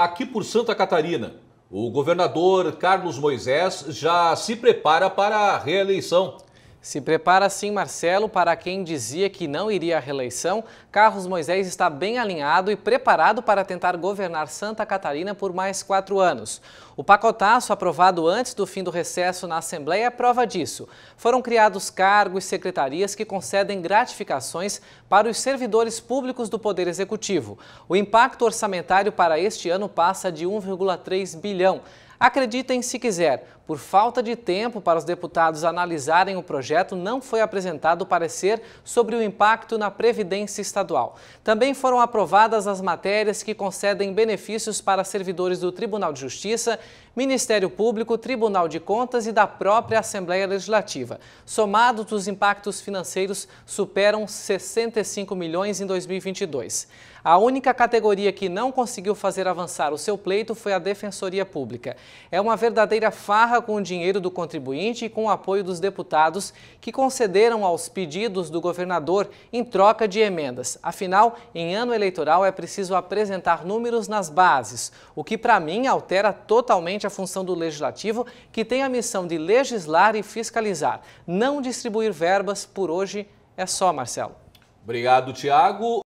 Aqui por Santa Catarina, o governador Carlos Moisés já se prepara para a reeleição. Se prepara sim, Marcelo, para quem dizia que não iria à reeleição. Carlos Moisés está bem alinhado e preparado para tentar governar Santa Catarina por mais quatro anos. O pacotaço aprovado antes do fim do recesso na Assembleia é prova disso. Foram criados cargos e secretarias que concedem gratificações para os servidores públicos do Poder Executivo. O impacto orçamentário para este ano passa de 1,3 bilhão. Acreditem se quiser, por falta de tempo para os deputados analisarem o projeto, não foi apresentado parecer sobre o impacto na Previdência Estadual. Também foram aprovadas as matérias que concedem benefícios para servidores do Tribunal de Justiça, Ministério Público, Tribunal de Contas e da própria Assembleia Legislativa. Somados, os impactos financeiros superam 65 milhões em 2022. A única categoria que não conseguiu fazer avançar o seu pleito foi a Defensoria Pública. É uma verdadeira farra com o dinheiro do contribuinte e com o apoio dos deputados que concederam aos pedidos do governador em troca de emendas. Afinal, em ano eleitoral é preciso apresentar números nas bases, o que para mim altera totalmente a função do legislativo, que tem a missão de legislar e fiscalizar, não distribuir verbas. Por hoje é só, Marcelo. Obrigado, Tiago.